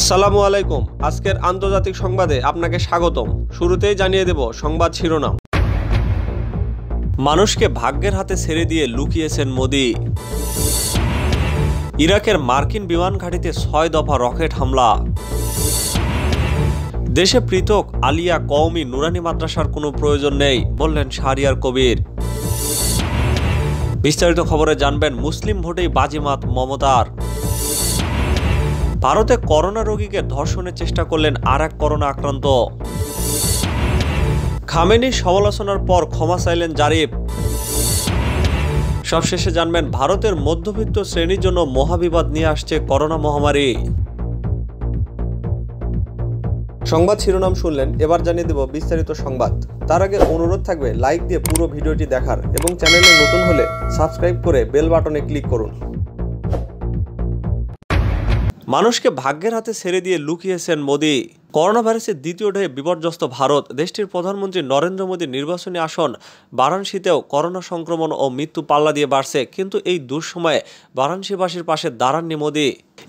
আসসালামু আলাইকুম আজকের আন্তর্জাতিক সংবাদে আপনাকে স্বাগতম শুরুতেই জানিয়ে দেব সংবাদ শিরোনাম মানুষকে ভাগ্যের হাতে ছেড়ে দিয়ে লুকিয়েছেন মোদি ইরাকের মার্কিন বিমান ঘাঁটিতে ছয় দফা রকেট হামলা দেশে পৃথক আলিয়া কওমি নুরানি মাদ্রাসার কোনো প্রয়োজন নেই বললেন শাহরিয়ার কবির বিস্তারিত খবরে জানবেন মুসলিম ভোটেই বাজিমাত মমতার ভারতে করোনা রোগীকে ধর্ষণের চেষ্টা করলেন আর এক করোনা আক্রান্ত খামেনি সমালোচনার পর ক্ষমা চাইলেন জারিফ সবশেষে জানবেন ভারতের মধ্যবিত্ত শ্রেণীর জন্য মহাবিবাদ নিয়ে আসছে করোনা মহামারী সংবাদ শিরোনাম শুনলেন এবার জানিয়ে দেব বিস্তারিত সংবাদ তার আগে অনুরোধ থাকবে লাইক দিয়ে পুরো ভিডিওটি দেখার এবং চ্যানেলে নতুন হলে সাবস্ক্রাইব করে বেল বাটনে ক্লিক করুন মানুষকে ভাগ্যের হাতে ছেড়ে দিয়ে লুকিয়েছেন মোদি করোনা ভাইরাসের দ্বিতীয় ঢেয়ে বিপর্যস্ত ভারত দেশটির প্রধানমন্ত্রী নরেন্দ্র মোদীর নির্বাচনী আসন বারাণসীতেও করোনা সংক্রমণ ও মৃত্যু পাল্লা দিয়ে বাড়ছে কিন্তু এই দুঃসময়ে বারাণসীবাসীর পাশে দাঁড়াননি মোদী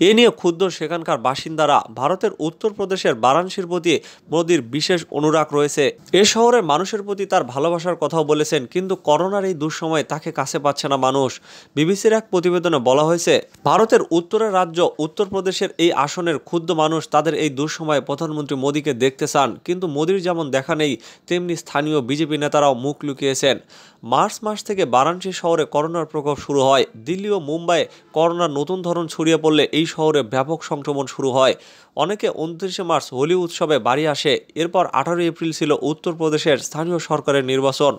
এ নিয়ে ক্ষুদ্র সেখানকার বাসিন্দারা ভারতের উত্তরপ্রদেশের বারাণসীর প্রতি মোদীর বিশেষ অনুরাগ রয়েছে এ শহরের মানুষের প্রতি তার ভালোবাসার কথাও বলেছেন কিন্তু করোনার এই দুঃসময়ে তাকে কাছে পাচ্ছে না মানুষ বিবিসির এক প্রতিবেদনে বলা হয়েছে ভারতের উত্তরের রাজ্য উত্তরপ্রদেশের এই আসনের ক্ষুদ্র মানুষ তাদের এই দুঃসময়ে প্রধান প্রধানমন্ত্রী মোদীকে দেখতে চান কিন্তু মোদীর যেমন দেখা নেই তেমনি স্থানীয় বিজেপি নেতারাও মুখ লুকিয়েছেন মার্চ মাস থেকে বারাণসী শহরে করোনার প্রকোপ শুরু হয় দিল্লি ও মুম্বাইয়ে করোনার নতুন ধরন ছড়িয়ে পড়লে এই শহরে ব্যাপক সংক্রমণ শুরু হয় অনেকে উনত্রিশে মার্চ হোলি উৎসবে বাড়ি আসে এরপর আঠারোই এপ্রিল ছিল উত্তরপ্রদেশের স্থানীয় সরকারের নির্বাচন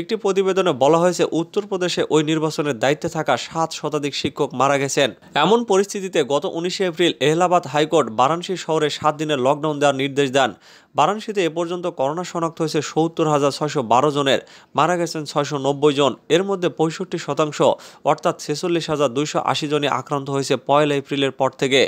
একটি প্রতিবেদনে বলা হয়েছে উত্তরপ্রদেশে ওই নির্বাচনের দায়িত্বে থাকা সাত শতাধিক শিক্ষক মারা গেছেন এমন পরিস্থিতিতে গত উনিশে এপ্রিল এলাহাবাদ হাইকোর্ট বারাণসী শহরে সাত দিনের লকডাউন দেওয়ার নির্দেশ দেন বারাণসীতে এ পর্যন্ত করোনা শনাক্ত হয়েছে সত্তর হাজার ছয়শো বারো জনের মারা গেছেন ছয়শো নব্বই জন এর মধ্যে পঁয়ষট্টি শতাংশ অর্থাৎ ছেচল্লিশ হাজার দুইশো আশি জনই আক্রান্ত হয়েছে পয়লা এপ্রিলের পর থেকে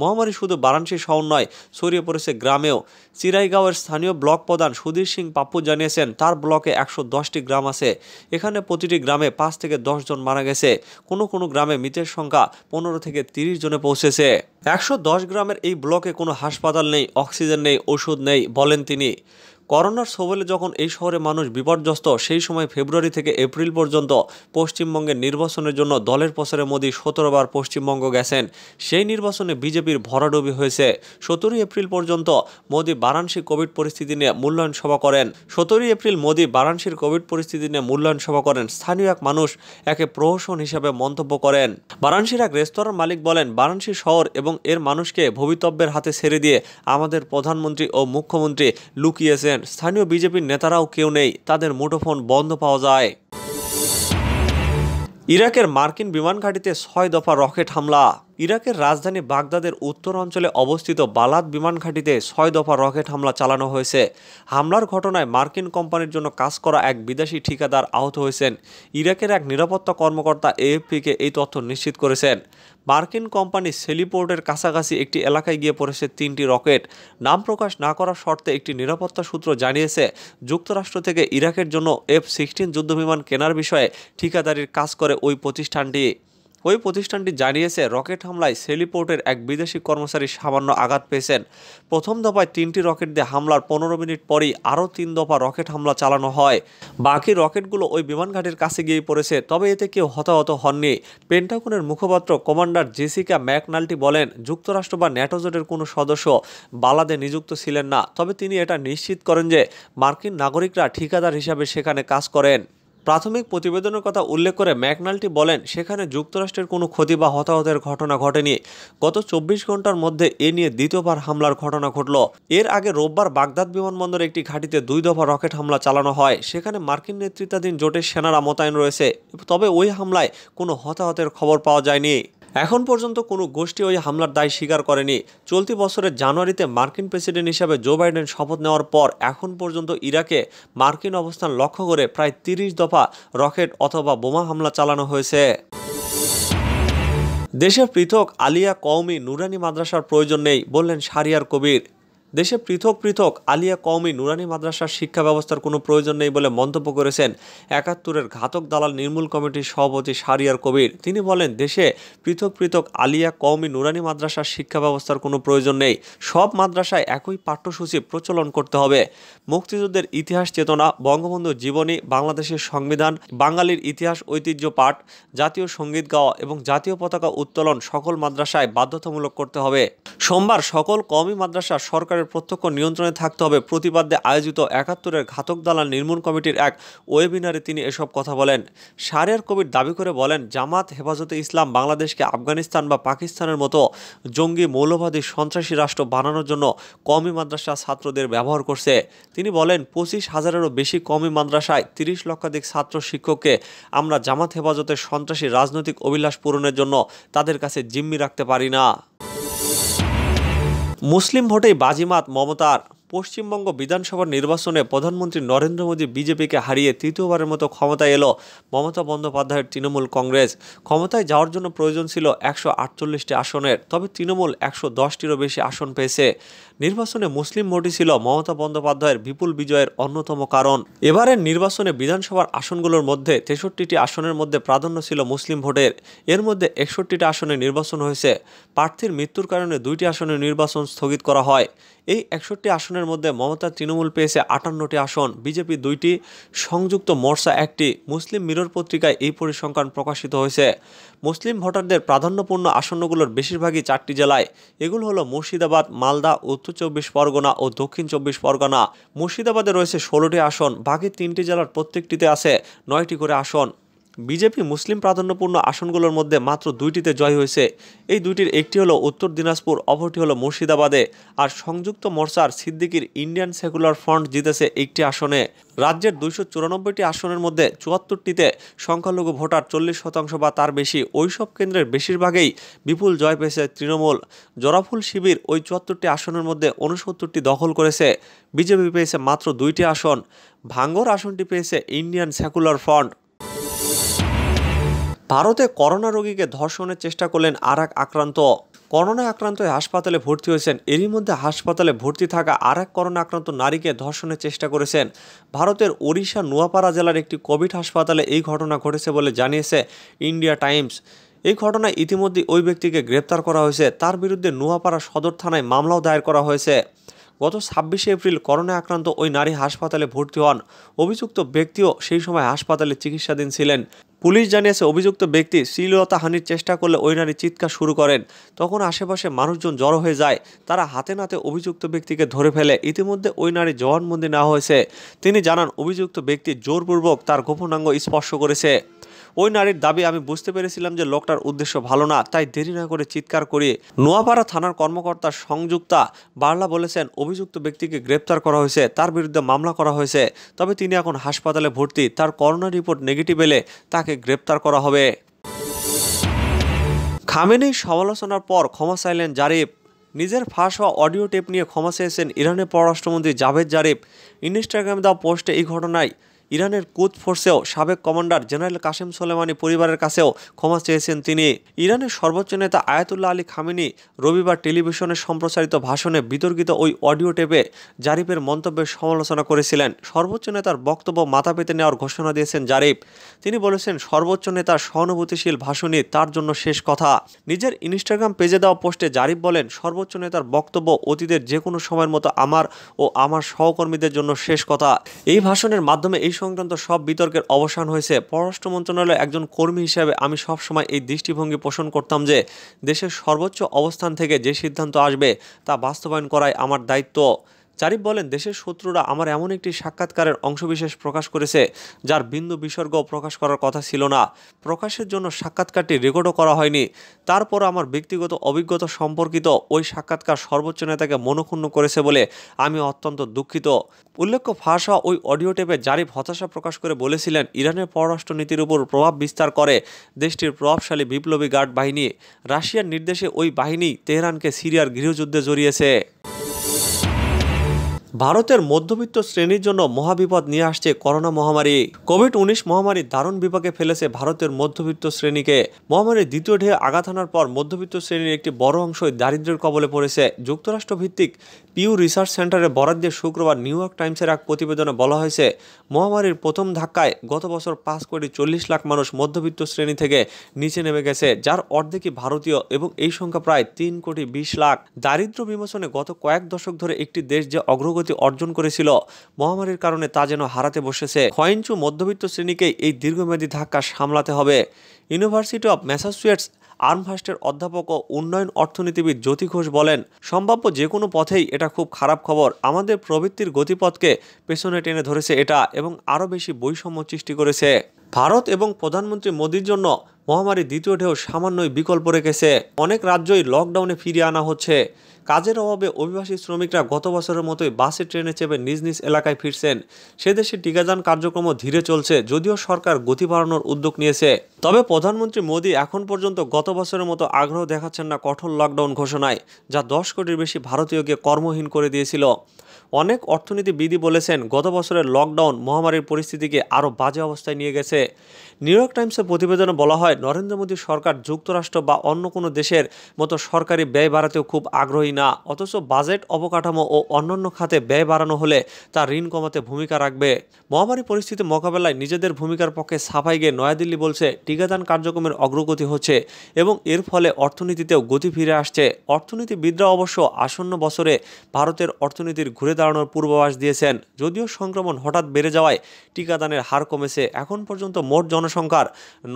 মহামারী শুধু বারাণসী শহর নয় ছড়িয়ে পড়েছে গ্রামেও চিরাইগাঁওয়ের স্থানীয় ব্লক প্রধান সুধীর সিং পাপ্পু জানিয়েছেন তার ব্লকে একশো দশটি গ্রাম আছে এখানে প্রতিটি গ্রামে পাঁচ থেকে দশ জন মারা গেছে কোনো কোনো গ্রামে মৃতের সংখ্যা পনেরো থেকে তিরিশ জনে পৌঁছেছে একশো গ্রামের এই ব্লকে কোনো হাসপাতাল নেই অক্সিজেন নেই ওষুধ নেই বলেন তিনি করোনার সবলে যখন এই শহরে মানুষ বিপর্যস্ত সেই সময় ফেব্রুয়ারি থেকে এপ্রিল পর্যন্ত পশ্চিমবঙ্গের নির্বাচনের জন্য দলের প্রচারে মোদী সতেরোবার পশ্চিমবঙ্গ গেছেন সেই নির্বাচনে বিজেপির ভরাডুবি হয়েছে সতেরোই এপ্রিল পর্যন্ত মোদী বারাণসী কোভিড পরিস্থিতি নিয়ে মূল্যায়ন সভা করেন সতেরোই এপ্রিল মোদী বারাণসীর কোভিড পরিস্থিতি নিয়ে মূল্যায়ন সভা করেন স্থানীয় এক মানুষ একে প্রহসন হিসাবে মন্তব্য করেন বারাণসীর এক রেস্তোরাঁর মালিক বলেন বারাণসী শহর এবং এর মানুষকে ভবিতব্যের হাতে ছেড়ে দিয়ে আমাদের প্রধানমন্ত্রী ও মুখ্যমন্ত্রী লুকিয়েছেন বলছেন স্থানীয় বিজেপির নেতারাও কেউ নেই তাদের মুঠোফোন বন্ধ পাওয়া যায় ইরাকের মার্কিন বিমান ঘাঁটিতে ছয় দফা রকেট হামলা ইরাকের রাজধানী বাগদাদের উত্তর অঞ্চলে অবস্থিত বালাদ বিমান ঘাঁটিতে ছয় দফা রকেট হামলা চালানো হয়েছে হামলার ঘটনায় মার্কিন কোম্পানির জন্য কাজ করা এক বিদেশি ঠিকাদার আহত হয়েছেন ইরাকের এক নিরাপত্তা কর্মকর্তা এএফপিকে এই তথ্য নিশ্চিত করেছেন মার্কিন কোম্পানি সেলিপোর্টের কাছাকাছি একটি এলাকায় গিয়ে পড়েছে তিনটি রকেট নাম প্রকাশ না করার শর্তে একটি নিরাপত্তা সূত্র জানিয়েছে যুক্তরাষ্ট্র থেকে ইরাকের জন্য এফ সিক্সটিন যুদ্ধবিমান কেনার বিষয়ে ঠিকাদারির কাজ করে ওই প্রতিষ্ঠানটি ওই প্রতিষ্ঠানটি জানিয়েছে রকেট হামলায় সেলিপোর্টের এক বিদেশি কর্মচারী সামান্য আঘাত পেয়েছেন প্রথম দফায় তিনটি রকেট দিয়ে হামলার পনেরো মিনিট পরই আরও তিন দফা রকেট হামলা চালানো হয় বাকি রকেটগুলো ওই বিমানঘাটের কাছে গিয়ে পড়েছে তবে এতে কেউ হতাহত হননি পেন্টাগনের মুখপাত্র কমান্ডার জেসিকা ম্যাকনাল্টি বলেন যুক্তরাষ্ট্র বা ন্যাটোজোটের কোনো সদস্য বালাদে নিযুক্ত ছিলেন না তবে তিনি এটা নিশ্চিত করেন যে মার্কিন নাগরিকরা ঠিকাদার হিসাবে সেখানে কাজ করেন প্রাথমিক প্রতিবেদনের কথা উল্লেখ করে ম্যাকনাল্টি বলেন সেখানে যুক্তরাষ্ট্রের কোনো ক্ষতি বা হতাহতের ঘটনা ঘটেনি গত চব্বিশ ঘন্টার মধ্যে এ নিয়ে দ্বিতীয়বার হামলার ঘটনা ঘটল এর আগে রোববার বাগদাদ বিমানবন্দর একটি ঘাঁটিতে দুই দফা রকেট হামলা চালানো হয় সেখানে মার্কিন নেতৃত্বাধীন জোটের সেনারা মোতায়েন রয়েছে তবে ওই হামলায় কোনো হতাহতের খবর পাওয়া যায়নি এখন পর্যন্ত কোনো গোষ্ঠী ওই হামলার দায় স্বীকার করেনি চলতি বছরের জানুয়ারিতে মার্কিন প্রেসিডেন্ট হিসাবে জো বাইডেন শপথ নেওয়ার পর এখন পর্যন্ত ইরাকে মার্কিন অবস্থান লক্ষ্য করে প্রায় তিরিশ দফা রকেট অথবা বোমা হামলা চালানো হয়েছে দেশের পৃথক আলিয়া কওমি নুরানি মাদ্রাসার প্রয়োজন নেই বললেন শারিয়ার কবির দেশে পৃথক পৃথক আলিয়া কওমি নুরানি মাদ্রাসার শিক্ষা ব্যবস্থার কোনো প্রয়োজন নেই বলে মন্তব্য করেছেন একাত্তরের ঘাতক দালাল নির্মূল কমিটির সভাপতি সারিয়ার কবির তিনি বলেন দেশে পৃথক পৃথক আলিয়া কওমি নুরানি মাদ্রাসার শিক্ষা ব্যবস্থার কোনো প্রয়োজন নেই সব মাদ্রাসায় একই পাঠ্যসূচি প্রচলন করতে হবে মুক্তিযুদ্ধের ইতিহাস চেতনা বঙ্গবন্ধুর জীবনী বাংলাদেশের সংবিধান বাঙালির ইতিহাস ঐতিহ্য পাঠ জাতীয় সঙ্গীত গাওয়া এবং জাতীয় পতাকা উত্তোলন সকল মাদ্রাসায় বাধ্যতামূলক করতে হবে সোমবার সকল কওমি মাদ্রাসা সরকারের সরকারের প্রত্যক্ষ নিয়ন্ত্রণে থাকতে হবে প্রতিবাদে আয়োজিত একাত্তরের ঘাতক দালাল নির্মূল কমিটির এক ওয়েবিনারে তিনি এসব কথা বলেন সারিয়ার কবির দাবি করে বলেন জামাত হেফাজতে ইসলাম বাংলাদেশকে আফগানিস্তান বা পাকিস্তানের মতো জঙ্গি মৌলবাদী সন্ত্রাসী রাষ্ট্র বানানোর জন্য কমি মাদ্রাসা ছাত্রদের ব্যবহার করছে তিনি বলেন পঁচিশ হাজারেরও বেশি কমি মাদ্রাসায় তিরিশ লক্ষাধিক ছাত্র শিক্ষককে আমরা জামাত হেফাজতের সন্ত্রাসী রাজনৈতিক অভিলাষ পূরণের জন্য তাদের কাছে জিম্মি রাখতে পারি না মুসলিম ভোটে বাজিমাত মমতার পশ্চিমবঙ্গ বিধানসভা নির্বাচনে প্রধানমন্ত্রী নরেন্দ্র মোদী বিজেপিকে হারিয়ে তৃতীয়বারের মতো ক্ষমতায় এলো মমতা বন্দ্যোপাধ্যায়ের তৃণমূল কংগ্রেস ক্ষমতায় যাওয়ার জন্য প্রয়োজন ছিল একশো আটচল্লিশটি আসনের তবে তৃণমূল একশো দশটিরও বেশি আসন পেয়েছে নির্বাচনে মুসলিম ভোটই ছিল মমতা বন্দ্যোপাধ্যায়ের বিপুল বিজয়ের অন্যতম কারণ এবারের নির্বাচনে বিধানসভার আসনগুলোর মধ্যে তেষট্টিটি আসনের মধ্যে প্রাধান্য ছিল মুসলিম ভোটের এর মধ্যে একষট্টিটা আসনে নির্বাচন হয়েছে প্রার্থীর মৃত্যুর কারণে দুইটি আসনে নির্বাচন স্থগিত করা হয় এই একষট্টি আসনের আসনের মধ্যে মমতা তৃণমূল পেয়েছে আটান্নটি আসন বিজেপি দুইটি সংযুক্ত মোর্চা একটি মুসলিম মিরর পত্রিকায় এই পরিসংখ্যান প্রকাশিত হয়েছে মুসলিম ভোটারদের প্রাধান্যপূর্ণ আসনগুলোর বেশিরভাগই চারটি জেলায় এগুলো হলো মুর্শিদাবাদ মালদা উত্তর চব্বিশ পরগনা ও দক্ষিণ চব্বিশ পরগনা মুর্শিদাবাদে রয়েছে ষোলোটি আসন বাকি তিনটি জেলার প্রত্যেকটিতে আছে নয়টি করে আসন বিজেপি মুসলিম প্রাধান্যপূর্ণ আসনগুলোর মধ্যে মাত্র দুইটিতে জয় হয়েছে এই দুইটির একটি হলো উত্তর দিনাজপুর অপরটি হলো মুর্শিদাবাদে আর সংযুক্ত মোর্চার সিদ্দিকির ইন্ডিয়ান সেকুলার ফ্রন্ট জিতেছে একটি আসনে রাজ্যের দুইশো চুরানব্বইটি আসনের মধ্যে চুয়াত্তরটিতে সংখ্যালঘু ভোটার চল্লিশ শতাংশ বা তার বেশি ওইসব কেন্দ্রের বেশিরভাগেই বিপুল জয় পেয়েছে তৃণমূল জরাফুল শিবির ওই চুয়াত্তরটি আসনের মধ্যে উনসত্তরটি দখল করেছে বিজেপি পেয়েছে মাত্র দুইটি আসন ভাঙ্গর আসনটি পেয়েছে ইন্ডিয়ান সেকুলার ফ্রন্ট ভারতে করোনা রোগীকে ধর্ষণের চেষ্টা করলেন আর আক্রান্ত করোনা আক্রান্ত হাসপাতালে ভর্তি হয়েছেন এরই মধ্যে হাসপাতালে ভর্তি থাকা আর এক করোনা আক্রান্ত নারীকে ধর্ষণের চেষ্টা করেছেন ভারতের ওড়িশা নোয়াপাড়া জেলার একটি কোভিড হাসপাতালে এই ঘটনা ঘটেছে বলে জানিয়েছে ইন্ডিয়া টাইমস এই ঘটনায় ইতিমধ্যে ওই ব্যক্তিকে গ্রেপ্তার করা হয়েছে তার বিরুদ্ধে নোয়াপাড়া সদর থানায় মামলাও দায়ের করা হয়েছে গত ছাব্বিশে এপ্রিল করোনা আক্রান্ত ওই নারী হাসপাতালে ভর্তি হন অভিযুক্ত ব্যক্তিও সেই সময় হাসপাতালে চিকিৎসাধীন ছিলেন পুলিশ জানিয়েছে অভিযুক্ত ব্যক্তি শ্লীলতা হানির চেষ্টা করলে ওই নারী চিৎকার শুরু করেন তখন আশেপাশে মানুষজন জড়ো হয়ে যায় তারা হাতে নাতে অভিযুক্ত ব্যক্তিকে ধরে ফেলে ইতিমধ্যে ওই নারী জবানবন্দি নেওয়া হয়েছে তিনি জানান অভিযুক্ত ব্যক্তি জোরপূর্বক তার গোপনাঙ্গ স্পর্শ করেছে ওই নারীর দাবি আমি বুঝতে পেরেছিলাম যে লোকটার উদ্দেশ্য ভালো না তাই দেরি না করে চিৎকার করিয়ে নোয়াপাড়া থানার কর্মকর্তা সংযুক্তা বার্লা বলেছেন অভিযুক্ত ব্যক্তিকে গ্রেপ্তার করা হয়েছে তার বিরুদ্ধে মামলা করা হয়েছে তবে তিনি এখন হাসপাতালে ভর্তি তার করোনা রিপোর্ট নেগেটিভ এলে তাকে গ্রেপ্তার করা হবে খামেনি সমালোচনার পর ক্ষমা চাইলেন জারিফ নিজের ফাঁস হওয়া অডিও টেপ নিয়ে ক্ষমা চেয়েছেন ইরানের পররাষ্ট্রমন্ত্রী জাভেদ জারিফ ইনস্টাগ্রামে দেওয়া পোস্টে এই ঘটনায় ইরানের কুদ ফোর্সেও সাবেক কমান্ডার জেনারেল কাসেম সোলেমানি পরিবারের কাছেও ক্ষমা চেয়েছেন তিনি ইরানের সর্বোচ্চ নেতা আয়াতুল্লাহ আলী খামিনি রবিবার টেলিভিশনে সম্প্রচারিত ভাষণে বিতর্কিত ওই অডিও টেপে জারিফের মন্তব্যের সমালোচনা করেছিলেন সর্বোচ্চ নেতার বক্তব্য মাথা পেতে নেওয়ার ঘোষণা দিয়েছেন জারিফ তিনি বলেছেন সর্বোচ্চ নেতার সহানুভূতিশীল ভাষণই তার জন্য শেষ কথা নিজের ইনস্টাগ্রাম পেজে দেওয়া পোস্টে জারিফ বলেন সর্বোচ্চ নেতার বক্তব্য অতীতের যে কোনো সময়ের মতো আমার ও আমার সহকর্মীদের জন্য শেষ কথা এই ভাষণের মাধ্যমে এই সংক্রান্ত সব বিতর্কের অবসান হয়েছে পররাষ্ট্র মন্ত্রণালয়ের একজন কর্মী হিসেবে আমি সবসময় এই দৃষ্টিভঙ্গি পোষণ করতাম যে দেশের সর্বোচ্চ অবস্থান থেকে যে সিদ্ধান্ত আসবে তা বাস্তবায়ন করাই আমার দায়িত্ব জারিফ বলেন দেশের শত্রুরা আমার এমন একটি সাক্ষাৎকারের অংশবিশেষ প্রকাশ করেছে যার বিন্দু বিসর্গ প্রকাশ করার কথা ছিল না প্রকাশের জন্য সাক্ষাৎকারটি রেকর্ডও করা হয়নি তারপর আমার ব্যক্তিগত অভিজ্ঞতা সম্পর্কিত ওই সাক্ষাৎকার সর্বোচ্চ নেতাকে মনক্ষুণ্ণ করেছে বলে আমি অত্যন্ত দুঃখিত উল্লেখ্য ফাঁস হওয়া ওই অডিও টেপে জারিফ হতাশা প্রকাশ করে বলেছিলেন ইরানের পররাষ্ট্রনীতির উপর প্রভাব বিস্তার করে দেশটির প্রভাবশালী বিপ্লবী গার্ড বাহিনী রাশিয়ার নির্দেশে ওই বাহিনী তেহরানকে সিরিয়ার গৃহযুদ্ধে জড়িয়েছে ভারতের মধ্যবিত্ত শ্রেণীর জন্য মহাবিপদ নিয়ে আসছে করোনা মহামারী কোভিড উনিশ মহামারী দারুণ বিপাকে ফেলেছে ভারতের মধ্যবিত্ত শ্রেণীকে মহামারীর দ্বিতীয় ঢেয়ে আঘাত হানার পর মধ্যবিত্ত শ্রেণীর একটি বড় অংশই দারিদ্রের কবলে পড়েছে যুক্তরাষ্ট্র ভিত্তিক পিউ রিসার্চ সেন্টারে বরাদ্দে শুক্রবার নিউ ইয়র্ক টাইমসের এক প্রতিবেদনে বলা হয়েছে মহামারীর প্রথম ধাক্কায় গত বছর পাঁচ কোটি চল্লিশ লাখ মানুষ মধ্যবিত্ত শ্রেণী থেকে নিচে নেমে গেছে যার অর্ধেকই ভারতীয় এবং এই সংখ্যা প্রায় তিন কোটি বিশ লাখ দারিদ্র বিমোচনে গত কয়েক দশক ধরে একটি দেশ যে অগ্রগতি অগ্রগতি অর্জন করেছিল মহামারীর কারণে তা যেন হারাতে বসেছে ক্ষয়ঞ্চু মধ্যবিত্ত শ্রেণীকে এই দীর্ঘমেয়াদী ধাক্কা সামলাতে হবে ইউনিভার্সিটি অব ম্যাসাচুয়েটস আর্মফার্স্টের অধ্যাপক ও উন্নয়ন অর্থনীতিবিদ জ্যোতি ঘোষ বলেন সম্ভাব্য যে কোনো পথেই এটা খুব খারাপ খবর আমাদের প্রবৃত্তির গতিপথকে পেছনে টেনে ধরেছে এটা এবং আরও বেশি বৈষম্য সৃষ্টি করেছে ভারত এবং প্রধানমন্ত্রী মোদীর জন্য মহামারী দ্বিতীয় ঢেউ সামান্যই বিকল্প রেখেছে অনেক রাজ্যই লকডাউনে ফিরিয়ে আনা হচ্ছে কাজের অভাবে অভিবাসী শ্রমিকরা গত বছরের মতোই বাসে ট্রেনে চেপে নিজ নিজ এলাকায় ফিরছেন সে দেশে টিকাদান কার্যক্রমও ধীরে চলছে যদিও সরকার গতি বাড়ানোর উদ্যোগ নিয়েছে তবে প্রধানমন্ত্রী মোদী এখন পর্যন্ত গত বছরের মতো আগ্রহ দেখাচ্ছেন না কঠোর লকডাউন ঘোষণায় যা দশ কোটির বেশি ভারতীয়কে কর্মহীন করে দিয়েছিল অনেক অর্থনীতিবিদই বলেছেন গত বছরের লকডাউন মহামারীর পরিস্থিতিকে আরও বাজে অবস্থায় নিয়ে গেছে নিউ ইয়র্ক টাইমসের প্রতিবেদনে বলা হয় নরেন্দ্র মোদী সরকার যুক্তরাষ্ট্র বা অন্য কোনো দেশের মতো সরকারি ব্যয় বাড়াতেও খুব আগ্রহী না অথচ বাজেট অবকাঠামো ও অন্যান্য খাতে ব্যয় বাড়ানো হলে তা ঋণ কমাতে ভূমিকা রাখবে মহামারী পরিস্থিতি মোকাবেলায় নিজেদের ভূমিকার পক্ষে সাফাই গিয়ে নয়াদিল্লি বলছে টিকাদান কার্যক্রমের অগ্রগতি হচ্ছে এবং এর ফলে অর্থনীতিতেও গতি ফিরে আসছে অর্থনীতিবিদরা অবশ্য আসন্ন বছরে ভারতের অর্থনীতির ঘুরে ঘুরে দাঁড়ানোর পূর্বাভাস দিয়েছেন যদিও সংক্রমণ হঠাৎ বেড়ে যাওয়ায় টিকাদানের হার কমেছে এখন পর্যন্ত মোট জনসংখ্যার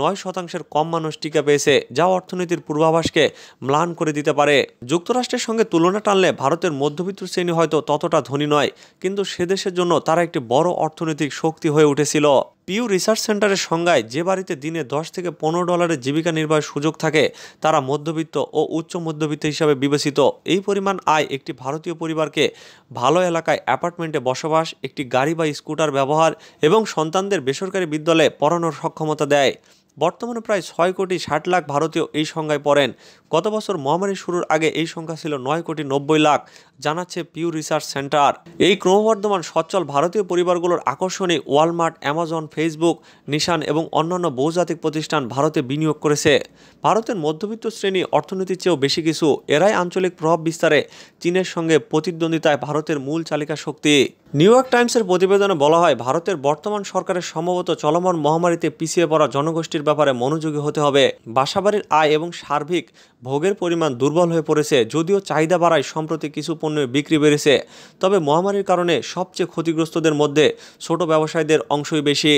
নয় শতাংশের কম মানুষ টিকা পেয়েছে যা অর্থনীতির পূর্বাভাসকে ম্লান করে দিতে পারে যুক্তরাষ্ট্রের সঙ্গে তুলনা টানলে ভারতের মধ্যবিত্ত শ্রেণী হয়তো ততটা ধনী নয় কিন্তু সে দেশের জন্য তারা একটি বড় অর্থনৈতিক শক্তি হয়ে উঠেছিল পিউ রিসার্চ সেন্টারের সংজ্ঞায় যে বাড়িতে দিনে দশ থেকে পনেরো ডলারের জীবিকা নির্বাহের সুযোগ থাকে তারা মধ্যবিত্ত ও উচ্চ মধ্যবিত্ত হিসাবে বিবেচিত এই পরিমাণ আয় একটি ভারতীয় পরিবারকে ভালো এলাকায় অ্যাপার্টমেন্টে বসবাস একটি গাড়ি বা স্কুটার ব্যবহার এবং সন্তানদের বেসরকারি বিদ্যালয়ে পড়ানোর সক্ষমতা দেয় বর্তমানে প্রায় ছয় কোটি ষাট লাখ ভারতীয় এই সংখ্যায় পড়েন গত বছর মহামারী শুরুর আগে এই সংখ্যা ছিল নয় কোটি নব্বই লাখ জানাচ্ছে পিউ রিসার্চ সেন্টার এই ক্রমবর্ধমান সচ্ছল ভারতীয় পরিবারগুলোর আকর্ষণে ওয়ালমার্ট অ্যামাজন ফেসবুক নিশান এবং অন্যান্য বহুজাতিক প্রতিষ্ঠান ভারতে বিনিয়োগ করেছে ভারতের মধ্যবিত্ত শ্রেণী অর্থনীতির চেয়েও বেশি কিছু এরাই আঞ্চলিক প্রভাব বিস্তারে চীনের সঙ্গে প্রতিদ্বন্দ্বিতায় ভারতের মূল চালিকা শক্তি নিউ ইয়র্ক টাইমসের প্রতিবেদনে বলা হয় ভারতের বর্তমান সরকারের সম্ভবত চলমান মহামারীতে পিছিয়ে পড়া জনগোষ্ঠীর ব্যাপারে মনোযোগী হতে হবে বাসাবাড়ির আয় এবং সার্বিক ভোগের পরিমাণ দুর্বল হয়ে পড়েছে যদিও চাহিদা বাড়ায় সম্প্রতি কিছু পণ্যের বিক্রি বেড়েছে তবে মহামারীর কারণে সবচেয়ে ক্ষতিগ্রস্তদের মধ্যে ছোট ব্যবসায়ীদের অংশই বেশি